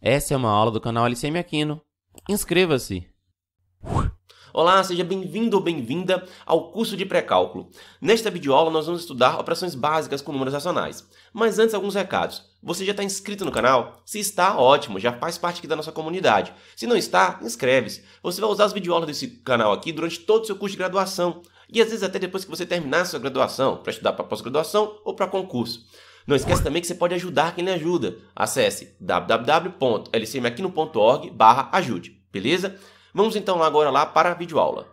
Essa é uma aula do canal LCM Aquino. Inscreva-se! Olá, seja bem-vindo ou bem-vinda ao curso de pré-cálculo. Nesta videoaula nós vamos estudar operações básicas com números racionais. Mas antes, alguns recados. Você já está inscrito no canal? Se está, ótimo, já faz parte aqui da nossa comunidade. Se não está, inscreve-se. Você vai usar as videoaulas desse canal aqui durante todo o seu curso de graduação e às vezes até depois que você terminar a sua graduação, para estudar para pós-graduação ou para concurso. Não esquece também que você pode ajudar quem lhe ajuda. Acesse www.lcmaquino.org barra ajude, beleza? Vamos então agora lá para a videoaula.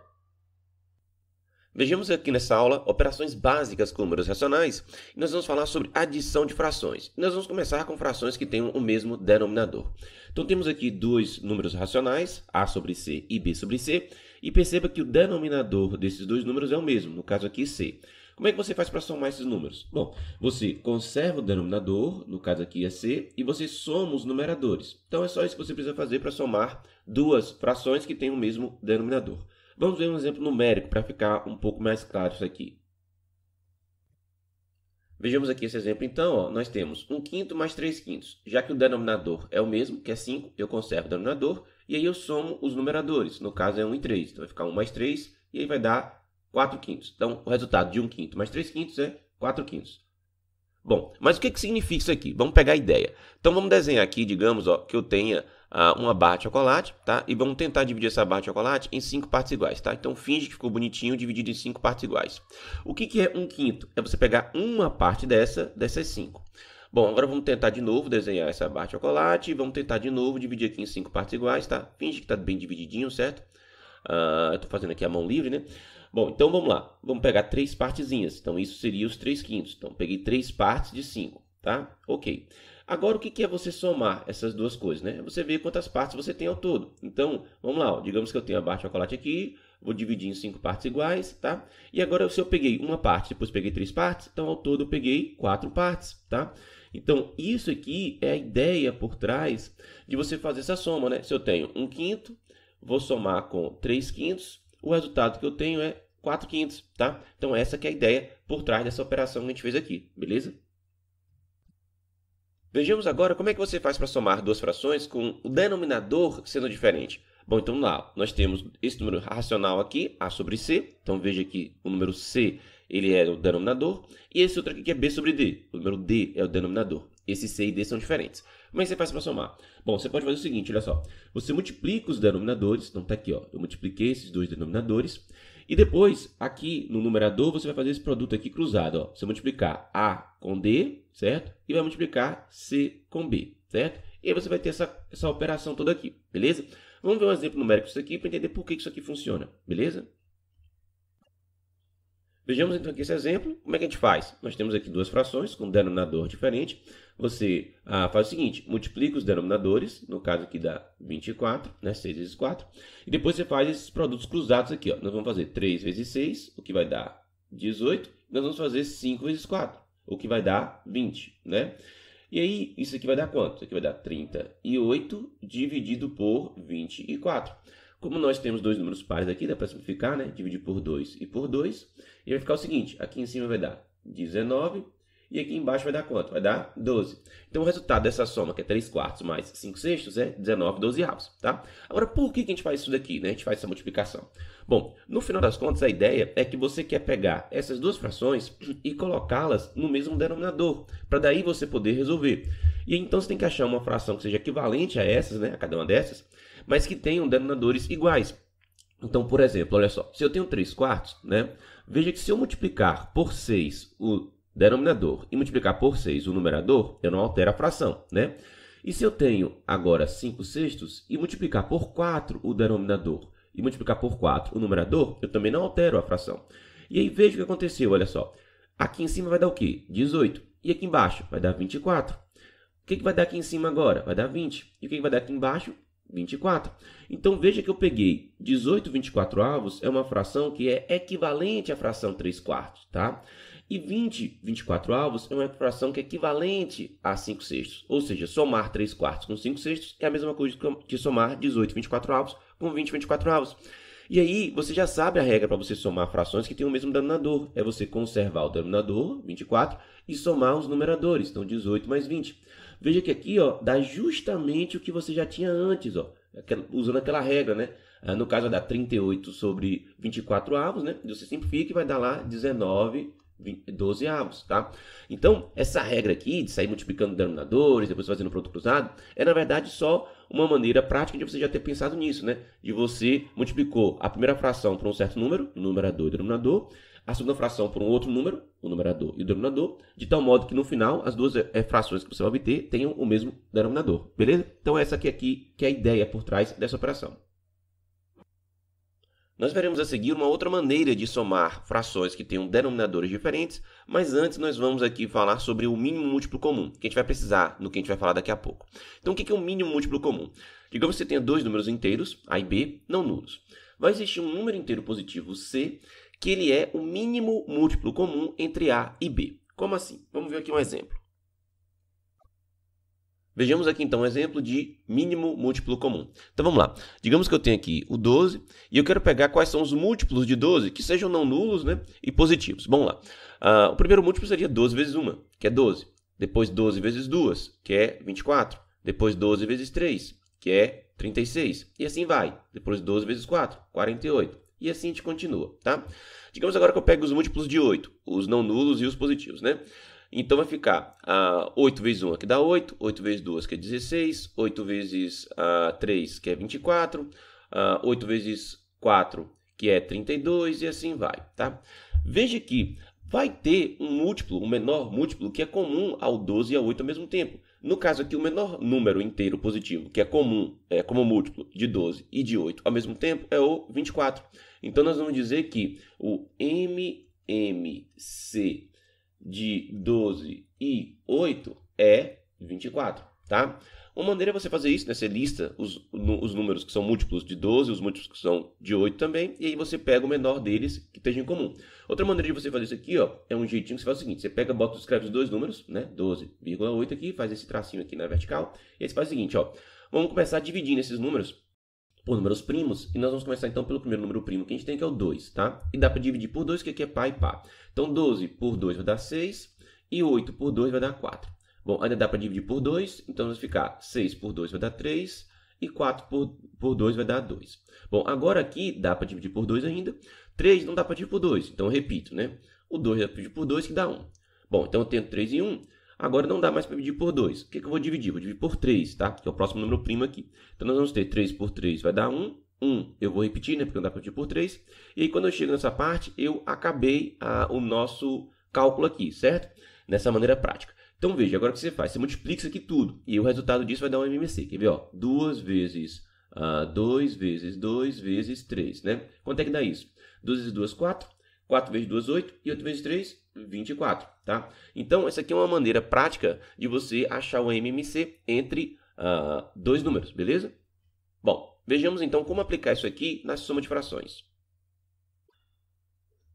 Vejamos aqui nessa aula operações básicas com números racionais e nós vamos falar sobre adição de frações. Nós vamos começar com frações que tenham o mesmo denominador. Então temos aqui dois números racionais, A sobre C e B sobre C, e perceba que o denominador desses dois números é o mesmo, no caso aqui C. Como é que você faz para somar esses números? Bom, você conserva o denominador, no caso aqui é C, e você soma os numeradores. Então é só isso que você precisa fazer para somar duas frações que têm o mesmo denominador. Vamos ver um exemplo numérico para ficar um pouco mais claro isso aqui. Vejamos aqui esse exemplo então, ó, nós temos 1 quinto mais 3 quintos. Já que o denominador é o mesmo, que é 5, eu conservo o denominador, e aí eu somo os numeradores, no caso é 1 e 3. Então vai ficar 1 mais 3, e aí vai dar 4 quintos. Então, o resultado de 1 quinto mais 3 quintos é 4 quintos. Bom, mas o que, que significa isso aqui? Vamos pegar a ideia. Então, vamos desenhar aqui, digamos, ó, que eu tenha ah, uma barra de chocolate, tá? E vamos tentar dividir essa barra de chocolate em 5 partes iguais, tá? Então, finge que ficou bonitinho dividido em 5 partes iguais. O que, que é 1 um quinto? É você pegar uma parte dessa, dessas 5. Bom, agora vamos tentar de novo desenhar essa barra de chocolate. Vamos tentar de novo dividir aqui em cinco partes iguais, tá? Finge que está bem divididinho, certo? Ah, eu estou fazendo aqui a mão livre, né? Bom, então vamos lá. Vamos pegar três partezinhas. Então, isso seria os três quintos. Então, peguei três partes de 5, tá? Ok. Agora, o que é você somar essas duas coisas, né? Você vê quantas partes você tem ao todo. Então, vamos lá. Ó. Digamos que eu tenho a barra de chocolate aqui, vou dividir em cinco partes iguais, tá? E agora, se eu peguei uma parte, depois peguei três partes, então ao todo eu peguei quatro partes, tá? Então, isso aqui é a ideia por trás de você fazer essa soma, né? Se eu tenho um quinto, vou somar com três quintos, o resultado que eu tenho é 4.500, tá? Então essa que é a ideia por trás dessa operação que a gente fez aqui, beleza? Vejamos agora como é que você faz para somar duas frações com o denominador sendo diferente. Bom, então lá, nós temos esse número racional aqui, A sobre C. Então veja que o número C ele é o denominador. E esse outro aqui que é B sobre D. O número D é o denominador. Esse C e D são diferentes. Como é que você faz para somar? Bom, você pode fazer o seguinte, olha só. Você multiplica os denominadores. Então está aqui, ó. eu multipliquei esses dois denominadores. E depois, aqui no numerador, você vai fazer esse produto aqui cruzado. Ó. Você vai multiplicar A com D, certo? E vai multiplicar C com B, certo? E aí você vai ter essa, essa operação toda aqui, beleza? Vamos ver um exemplo numérico disso aqui para entender por que isso aqui funciona, beleza? Vejamos então aqui esse exemplo. Como é que a gente faz? Nós temos aqui duas frações com denominador diferente você ah, faz o seguinte, multiplica os denominadores, no caso aqui dá 24, né, 6 vezes 4, e depois você faz esses produtos cruzados aqui. Ó. Nós vamos fazer 3 vezes 6, o que vai dar 18, e nós vamos fazer 5 vezes 4, o que vai dar 20, né? E aí, isso aqui vai dar quanto? Isso aqui vai dar 38 dividido por 24. Como nós temos dois números pares aqui, dá para simplificar, né? Dividir por 2 e por 2. E vai ficar o seguinte, aqui em cima vai dar 19 e aqui embaixo vai dar quanto? Vai dar 12. Então, o resultado dessa soma, que é 3 quartos mais 5 sextos, é 19 avos tá? Agora, por que, que a gente faz isso daqui, né? A gente faz essa multiplicação. Bom, no final das contas, a ideia é que você quer pegar essas duas frações e colocá-las no mesmo denominador, para daí você poder resolver. E então, você tem que achar uma fração que seja equivalente a essas, né? A cada uma dessas, mas que tenham denominadores iguais. Então, por exemplo, olha só, se eu tenho 3 quartos, né? Veja que se eu multiplicar por 6 o denominador e multiplicar por 6 o numerador, eu não altero a fração, né? E se eu tenho agora 5 sextos e multiplicar por 4 o denominador e multiplicar por 4 o numerador, eu também não altero a fração. E aí veja o que aconteceu, olha só. Aqui em cima vai dar o quê? 18. E aqui embaixo vai dar 24. O que, que vai dar aqui em cima agora? Vai dar 20. E o que, que vai dar aqui embaixo? 24. Então veja que eu peguei 18 24 avos é uma fração que é equivalente à fração 3 quartos, tá? E 20 24 avos é uma fração que é equivalente a 5 sextos. Ou seja, somar 3 quartos com 5 sextos é a mesma coisa que somar 18 24 avos com 20 24 avos. E aí, você já sabe a regra para você somar frações que têm o mesmo denominador. É você conservar o denominador, 24, e somar os numeradores, então 18 mais 20. Veja que aqui ó, dá justamente o que você já tinha antes, ó, usando aquela regra, né? Ah, no caso, vai dar 38 sobre 24 avos, né? Você simplifica e vai dar lá 19 12 avos, tá? Então, essa regra aqui de sair multiplicando denominadores, depois fazendo produto cruzado, é na verdade só uma maneira prática de você já ter pensado nisso, né? De você multiplicou a primeira fração por um certo número, o numerador e o denominador, a segunda fração por um outro número, o numerador e o denominador, de tal modo que no final as duas eh, frações que você vai obter tenham o mesmo denominador, beleza? Então, essa aqui, aqui que é a ideia por trás dessa operação. Nós veremos a seguir uma outra maneira de somar frações que tenham denominadores diferentes, mas antes nós vamos aqui falar sobre o mínimo múltiplo comum, que a gente vai precisar no que a gente vai falar daqui a pouco. Então, o que é o mínimo múltiplo comum? Digamos que você tenha dois números inteiros, A e B, não nulos. Vai existir um número inteiro positivo, C, que ele é o mínimo múltiplo comum entre A e B. Como assim? Vamos ver aqui um exemplo. Vejamos aqui então um exemplo de mínimo múltiplo comum. Então vamos lá. Digamos que eu tenho aqui o 12 e eu quero pegar quais são os múltiplos de 12 que sejam não nulos né, e positivos. Vamos lá. Uh, o primeiro múltiplo seria 12 vezes 1, que é 12. Depois 12 vezes 2, que é 24. Depois 12 vezes 3, que é 36. E assim vai. Depois 12 vezes 4, 48. E assim a gente continua, tá? Digamos agora que eu pego os múltiplos de 8, os não nulos e os positivos, né? Então vai ficar ah, 8 vezes 1 é que dá 8, 8 vezes 2 que é 16, 8 vezes ah, 3 que é 24, ah, 8 vezes 4 que é 32 e assim vai, tá? Veja que vai ter um múltiplo, um menor múltiplo que é comum ao 12 e ao 8 ao mesmo tempo. No caso aqui, o menor número inteiro positivo, que é comum, é, como múltiplo de 12 e de 8 ao mesmo tempo, é o 24. Então, nós vamos dizer que o MMC de 12 e 8 é 24, tá? Uma maneira é você fazer isso, né? Você lista os, os números que são múltiplos de 12, os múltiplos que são de 8 também, e aí você pega o menor deles que esteja em comum. Outra maneira de você fazer isso aqui, ó, é um jeitinho que você faz o seguinte, você pega, bota, escreve os dois números, né? 12,8 aqui, faz esse tracinho aqui na vertical, e aí você faz o seguinte, ó, vamos começar dividindo esses números por números primos, e nós vamos começar então pelo primeiro número primo que a gente tem, que é o 2, tá? E dá para dividir por 2, que aqui é pá e pá. Então 12 por 2 vai dar 6, e 8 por 2 vai dar 4. Bom, ainda dá para dividir por 2, então vai ficar 6 por 2 vai dar 3, e 4 por, por 2 vai dar 2. Bom, agora aqui dá para dividir por 2 ainda. 3 não dá para dividir por 2, então eu repito, né? O 2 dá para dividir por 2, que dá 1. Bom, então eu tenho 3 e 1. Agora não dá mais para dividir por 2. O que, é que eu vou dividir? Vou dividir por 3, tá? Que é o próximo número primo aqui. Então nós vamos ter 3 por 3 vai dar 1. 1 eu vou repetir, né? Porque não dá para dividir por 3. E aí, quando eu chego nessa parte, eu acabei a, ah, o nosso cálculo aqui, certo? Nessa maneira prática. Então veja, agora o que você faz? Você multiplica isso aqui tudo. E o resultado disso vai dar um MMC. Quer ver? 2 vezes uh, ah, 2 vezes 2 vezes 3, né? Quanto é que dá isso? 2 vezes 2, 4. 4 vezes 2, 8. E 8 vezes 3, 24 tá? Então, essa aqui é uma maneira prática de você achar o MMC entre uh, dois números, beleza? Bom, vejamos então como aplicar isso aqui na soma de frações.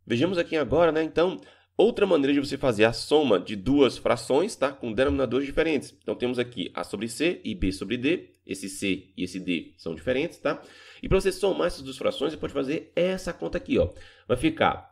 Vejamos aqui agora, né, então, outra maneira de você fazer a soma de duas frações, tá, com denominadores diferentes. Então, temos aqui A sobre C e B sobre D, esse C e esse D são diferentes, tá? E para você somar essas duas frações, você pode fazer essa conta aqui, ó. Vai ficar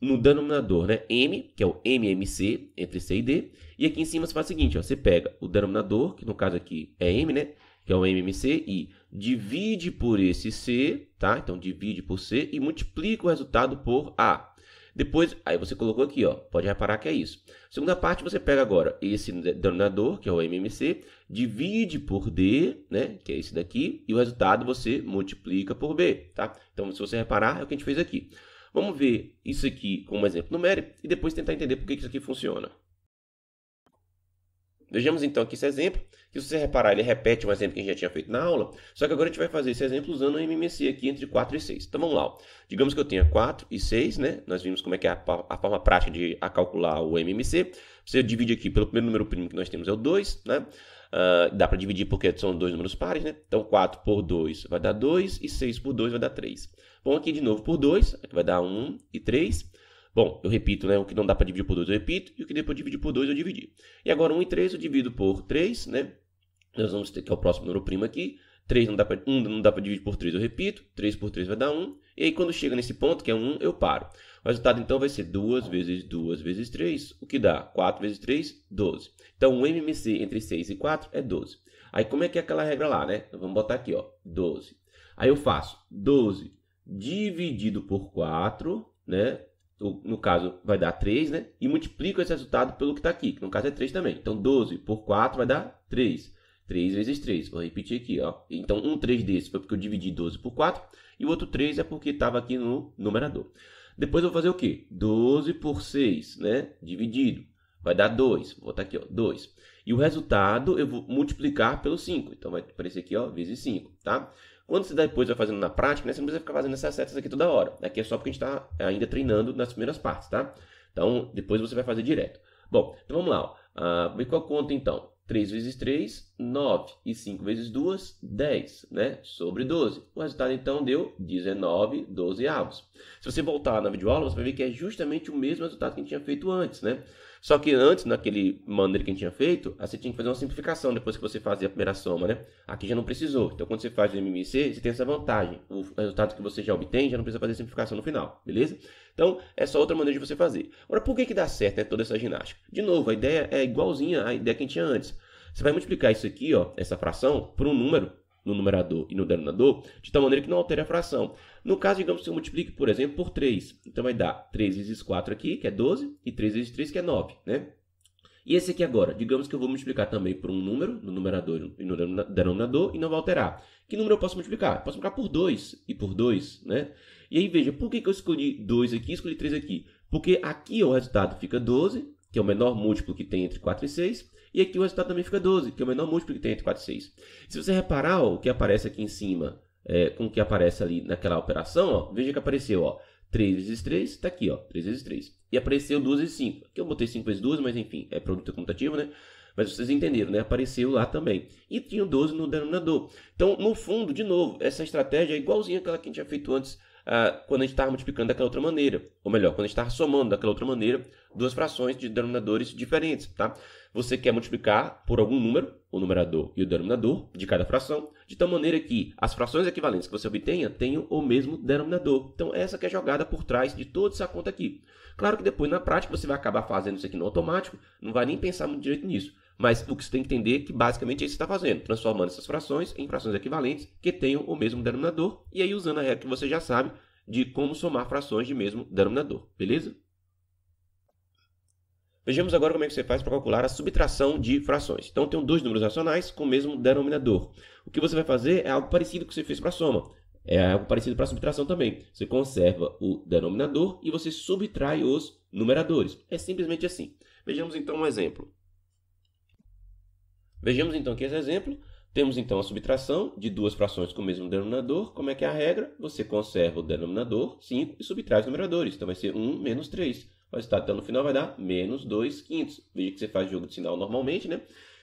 no denominador, né? M, que é o MMC, entre C e D. E aqui em cima você faz o seguinte, ó, você pega o denominador, que no caso aqui é M, né? Que é o MMC, e divide por esse C, tá? Então, divide por C e multiplica o resultado por A. Depois, aí você colocou aqui, ó, pode reparar que é isso. Segunda parte, você pega agora esse denominador, que é o MMC, divide por D, né, que é esse daqui, e o resultado você multiplica por B, tá? Então, se você reparar, é o que a gente fez aqui. Vamos ver isso aqui como exemplo numérico e depois tentar entender por que isso aqui funciona. Vejamos então aqui esse exemplo, que se você reparar, ele repete um exemplo que a gente já tinha feito na aula, só que agora a gente vai fazer esse exemplo usando o MMC aqui entre 4 e 6. Então vamos lá, digamos que eu tenha 4 e 6, né? Nós vimos como é que é a, a forma prática de a calcular o MMC. Você divide aqui pelo primeiro número primo que nós temos, é o 2, né? Uh, dá para dividir porque são dois números pares, né? Então 4 por 2 vai dar 2 e 6 por 2 vai dar 3. Bom, aqui de novo por 2, vai dar 1 e 3. Bom, eu repito, né? O que não dá para dividir por 2 eu repito, e o que depois dividir por 2 eu dividi. E agora 1 e 3 eu divido por 3, né? Nós vamos ter que é o próximo número primo aqui. 3 não dá para 1 não dá para dividir por 3, eu repito. 3 por 3 vai dar 1. E aí quando chega nesse ponto, que é 1, eu paro. O resultado então vai ser 2 vezes 2 vezes 3, o que dá 4 vezes 3, 12. Então o MMC entre 6 e 4 é 12. Aí como é que é aquela regra lá, né? Então, vamos botar aqui, ó, 12. Aí eu faço 12 dividido por 4, né? No caso, vai dar 3, né? E multiplico esse resultado pelo que está aqui, que no caso é 3 também. Então, 12 por 4 vai dar 3. 3 vezes 3, vou repetir aqui, ó. Então, um 3 desse foi porque eu dividi 12 por 4, e o outro 3 é porque estava aqui no numerador. Depois eu vou fazer o quê? 12 por 6, né? Dividido. Vai dar 2. Vou botar aqui, ó, 2. E o resultado eu vou multiplicar pelo 5. Então vai aparecer aqui, ó, vezes 5, tá? Quando você depois vai fazendo na prática, né, você não precisa ficar fazendo essas setas aqui toda hora. Aqui é só porque a gente está ainda treinando nas primeiras partes, tá? Então, depois você vai fazer direto. Bom, então vamos lá. Ó. Ah, qual conta então? 3 vezes 3, 9. E 5 vezes 2, 10, né? Sobre 12. O resultado, então, deu 19 dozeavos. Se você voltar na videoaula, você vai ver que é justamente o mesmo resultado que a gente tinha feito antes, né? Só que antes, naquele maneira que a gente tinha feito, você tinha que fazer uma simplificação depois que você fazia a primeira soma, né? Aqui já não precisou. Então, quando você faz o MMC, você tem essa vantagem. O resultado que você já obtém já não precisa fazer simplificação no final, beleza? Então, é só outra maneira de você fazer. Agora, por que, que dá certo né, toda essa ginástica? De novo, a ideia é igualzinha à ideia que a gente tinha antes. Você vai multiplicar isso aqui, ó, essa fração, por um número no numerador e no denominador, de tal maneira que não altere a fração. No caso, digamos que eu multiplique, por exemplo, por 3. Então vai dar 3 vezes 4 aqui, que é 12, e 3 vezes 3, que é 9, né? E esse aqui agora, digamos que eu vou multiplicar também por um número, no numerador e no denominador, e não vai alterar. Que número eu posso multiplicar? Posso multiplicar por 2 e por 2, né? E aí veja, por que eu escolhi 2 aqui e escolhi 3 aqui? Porque aqui o resultado fica 12, que é o menor múltiplo que tem entre 4 e 6, e aqui o resultado também fica 12, que é o menor múltiplo que tem entre 4 e 6. Se você reparar ó, o que aparece aqui em cima é, com o que aparece ali naquela operação, ó, veja que apareceu ó, 3 vezes 3, está aqui, ó, 3 vezes 3. E apareceu 2 vezes 5. Aqui eu botei 5 vezes 2, mas enfim, é produto comutativo, né? Mas vocês entenderam, né? Apareceu lá também. E tinha 12 no denominador. Então, no fundo, de novo, essa estratégia é igualzinha àquela que a gente tinha feito antes quando a gente estava tá multiplicando daquela outra maneira. Ou melhor, quando a gente estava tá somando daquela outra maneira duas frações de denominadores diferentes. Tá? Você quer multiplicar por algum número, o numerador e o denominador de cada fração, de tal maneira que as frações equivalentes que você obtenha tenham o mesmo denominador. Então, essa que é a jogada por trás de toda essa conta aqui. Claro que depois, na prática, você vai acabar fazendo isso aqui no automático, não vai nem pensar muito direito nisso. Mas o que você tem que entender é que basicamente é isso que você está fazendo, transformando essas frações em frações equivalentes que tenham o mesmo denominador, e aí usando a regra que você já sabe de como somar frações de mesmo denominador, beleza? Vejamos agora como é que você faz para calcular a subtração de frações. Então, eu tenho dois números racionais com o mesmo denominador. O que você vai fazer é algo parecido com o que você fez para a soma. É algo parecido para a subtração também. Você conserva o denominador e você subtrai os numeradores. É simplesmente assim. Vejamos então um exemplo. Vejamos então que esse exemplo, temos então a subtração de duas frações com o mesmo denominador. Como é que é a regra? Você conserva o denominador 5 e subtrai os numeradores. Então vai ser 1 menos 3. O resultado até no final vai dar menos 2 quintos. Veja que você faz jogo de sinal normalmente, né?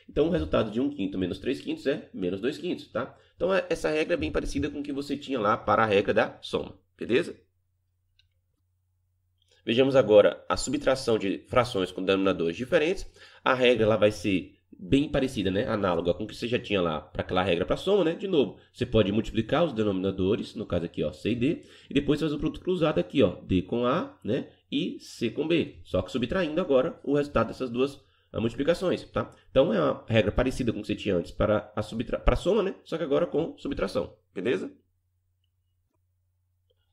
Então o resultado de 1 quinto menos 3 quintos é menos 2 quintos, tá? Então é, essa regra é bem parecida com o que você tinha lá para a regra da soma, beleza? Vejamos agora a subtração de frações com denominadores diferentes. A regra ela vai ser bem parecida, né? análoga com o que você já tinha lá para aquela regra para soma, né? De novo, você pode multiplicar os denominadores, no caso aqui, ó, C e D, e depois fazer o produto cruzado aqui, ó, D com A, né? E C com B, só que subtraindo agora o resultado dessas duas ah, multiplicações, tá? Então é uma regra parecida com o que você tinha antes para a, subtra... para a soma, né? Só que agora com subtração, beleza?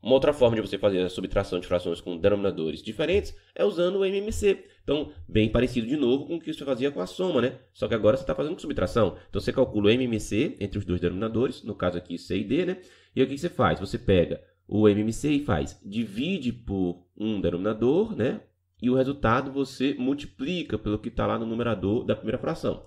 Uma outra forma de você fazer a subtração de frações com denominadores diferentes é usando o MMC. Então, bem parecido de novo com o que você fazia com a soma, né? Só que agora você está fazendo com subtração. Então, você calcula o MMC entre os dois denominadores, no caso aqui C e D, né? E o que você faz? Você pega o MMC e faz divide por um denominador, né? E o resultado você multiplica pelo que está lá no numerador da primeira fração.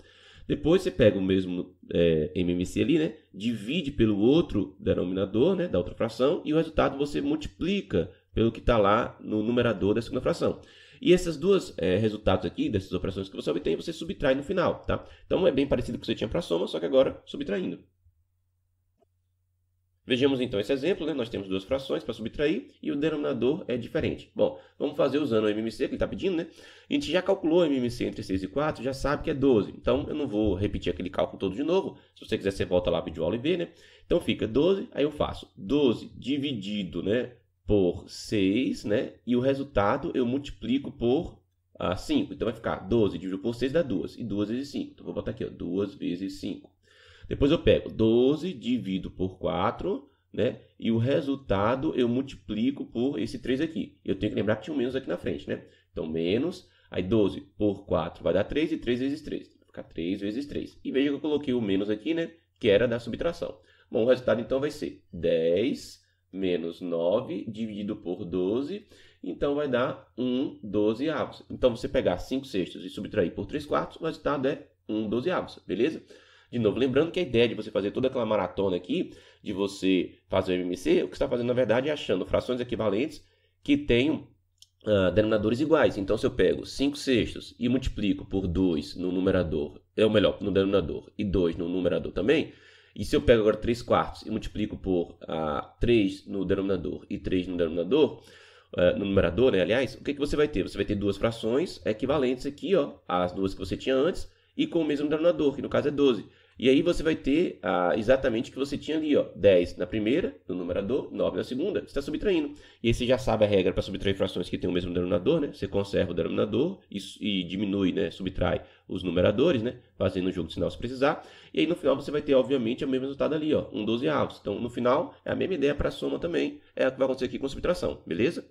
Depois você pega o mesmo é, MMC ali, né? Divide pelo outro denominador, né? Da outra fração. E o resultado você multiplica pelo que está lá no numerador da segunda fração. E esses dois é, resultados aqui, dessas operações que você obtém, você subtrai no final, tá? Então é bem parecido com o que você tinha para a soma, só que agora subtraindo. Vejamos então esse exemplo, né? nós temos duas frações para subtrair e o denominador é diferente. Bom, vamos fazer usando o MMC que ele está pedindo, né? A gente já calculou o MMC entre 6 e 4, já sabe que é 12. Então, eu não vou repetir aquele cálculo todo de novo. Se você quiser, você volta lá para o aula e vê, né? Então, fica 12, aí eu faço 12 dividido né, por 6, né? E o resultado eu multiplico por ah, 5. Então, vai ficar 12 dividido por 6 dá 2. E 2 vezes 5. Então, vou botar aqui, ó, 2 vezes 5. Depois eu pego 12, divido por 4, né? E o resultado eu multiplico por esse 3 aqui. Eu tenho que lembrar que tinha um menos aqui na frente, né? Então, menos, aí 12 por 4 vai dar 3, e 3 vezes 3. Vai ficar 3 vezes 3. E veja que eu coloquei o menos aqui, né? Que era da subtração. Bom, o resultado então vai ser 10 menos 9 dividido por 12. Então, vai dar 1 12 avos. Então, você pegar 5 sextos e subtrair por 3 quartos, o resultado é 1 12 avos, beleza? De novo, lembrando que a ideia de você fazer toda aquela maratona aqui, de você fazer o MMC, o que está fazendo na verdade é achando frações equivalentes que tenham uh, denominadores iguais. Então, se eu pego 5 sextos e multiplico por 2 no numerador, é o melhor, no denominador, e 2 no numerador também, e se eu pego agora 3 quartos e multiplico por uh, ah, 3 no denominador e 3 no denominador, uh, no numerador, né, aliás, o que, que você vai ter? Você vai ter duas frações equivalentes aqui, ó, as duas que você tinha antes, e com o mesmo denominador, que no caso é 12. E aí você vai ter ah, exatamente o que você tinha ali, ó, 10 na primeira, no numerador, 9 na segunda, você está subtraindo. E aí você já sabe a regra para subtrair frações que têm o mesmo denominador, né? Você conserva o denominador e, e, diminui, né? Subtrai os numeradores, né? Fazendo o jogo de sinal se precisar. E aí no final você vai ter, obviamente, o mesmo resultado ali, ó, um 12 avos. Então no final é a mesma ideia para a soma também, é o que vai acontecer aqui com subtração, beleza?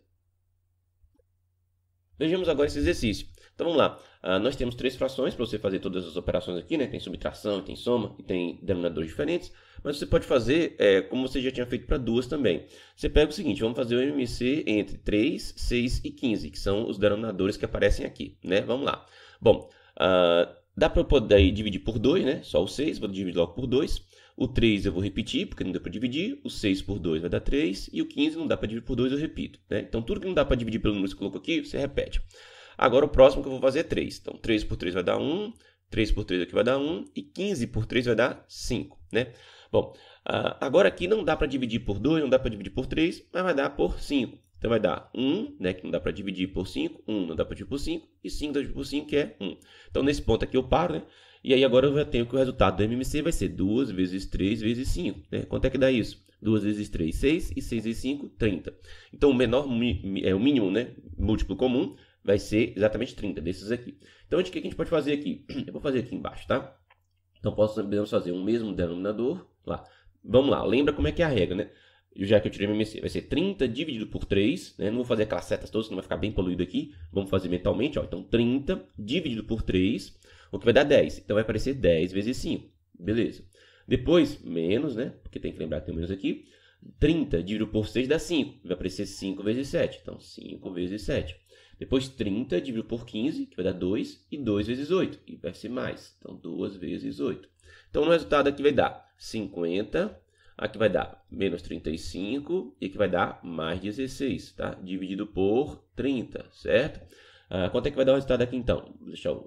Vejamos agora esse exercício. Então vamos lá. Uh, nós temos três frações para você fazer todas as operações aqui, né? Tem subtração, tem soma e tem denominadores diferentes. Mas você pode fazer é, como você já tinha feito para duas também. Você pega o seguinte, vamos fazer o MMC entre 3, 6 e 15, que são os denominadores que aparecem aqui, né? Vamos lá. Bom, uh, dá para eu poder dividir por 2, né? Só o 6, vou dividir logo por 2. O 3 eu vou repetir, porque não deu para dividir. O 6 por 2 vai dar 3. E o 15 não dá para dividir por 2, eu repito. Né? Então, tudo que não dá para dividir pelo número que você colocou aqui, você repete. Agora o próximo que eu vou fazer é 3. Então 3 por 3 vai dar 1, 3 por 3 aqui vai dar 1 e 15 por 3 vai dar 5, né? Bom, ah, agora aqui não dá para dividir por 2, não dá para dividir por 3, mas vai dar por 5. Então vai dar 1, né, que não dá para dividir por 5, 1 não dá para dividir por 5, e 5 dividido por 5, que é 1. Então nesse ponto aqui eu paro, né? E aí agora eu já tenho que o resultado do MMC vai ser 2 vezes 3 vezes 5, né? Quanto é que dá isso? 2 vezes 3, 6, e 6 vezes 5, 30. Então o menor, é o mínimo, né, múltiplo comum, vai ser exatamente 30 desses aqui. Então, o que a gente pode fazer aqui? Eu vou fazer aqui embaixo, tá? Então, podemos fazer um mesmo denominador lá. Vamos lá, lembra como é que é a regra, né? Já que eu tirei o MC, vai ser 30 dividido por 3, né? Não vou fazer aquelas setas todas, senão vai ficar bem poluído aqui. Vamos fazer mentalmente, ó. Então, 30 dividido por 3, o que vai dar 10. Então, vai aparecer 10 vezes 5. Beleza. Depois, menos, né? Porque tem que lembrar que tem o menos aqui. 30 dividido por 6 dá 5. Vai aparecer 5 vezes 7. Então, 5 vezes 7. Depois 30 dividido por 15, que vai dar 2, e 2 vezes 8, e vai ser mais. Então, 2 vezes 8. Então, o resultado aqui vai dar 50, aqui vai dar menos 35, e aqui vai dar mais 16, tá? Dividido por 30, certo? Ah, quanto é que vai dar o resultado aqui, então? Vou deixar o,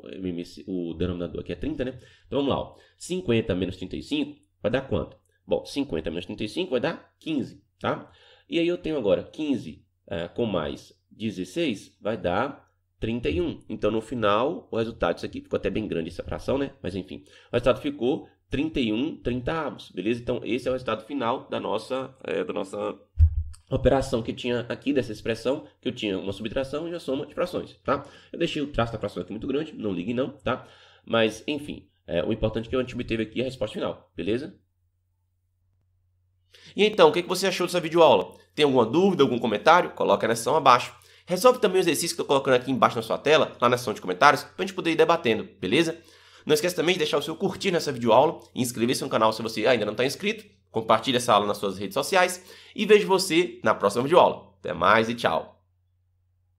o denominador aqui é 30, né? Então, vamos lá. Ó. 50 menos 35 vai dar quanto? Bom, 50 menos 35 vai dar 15, tá? E aí eu tenho agora 15 ah, com mais 16 vai dar 31. Então, no final, o resultado isso aqui ficou até bem grande essa fração, né? Mas enfim, o resultado ficou 31 30 avos, beleza? Então, esse é o resultado final da nossa, é, da nossa operação que tinha aqui dessa expressão, que eu tinha uma subtração e uma soma de frações, tá? Eu deixei o traço da fração aqui muito grande, não ligue não, tá? Mas, enfim, é, o importante é que a gente obteve aqui a resposta final, beleza? E então, o que, que você achou dessa videoaula? Tem alguma dúvida, algum comentário? Coloca na seção abaixo. Resolve também o exercício que estou colocando aqui embaixo na sua tela, lá na seção de comentários, para a gente poder ir debatendo, beleza? Não esqueça também de deixar o seu curtir nessa videoaula, inscrever-se no canal se você ainda não está inscrito, compartilhe essa aula nas suas redes sociais e vejo você na próxima videoaula. Até mais e tchau!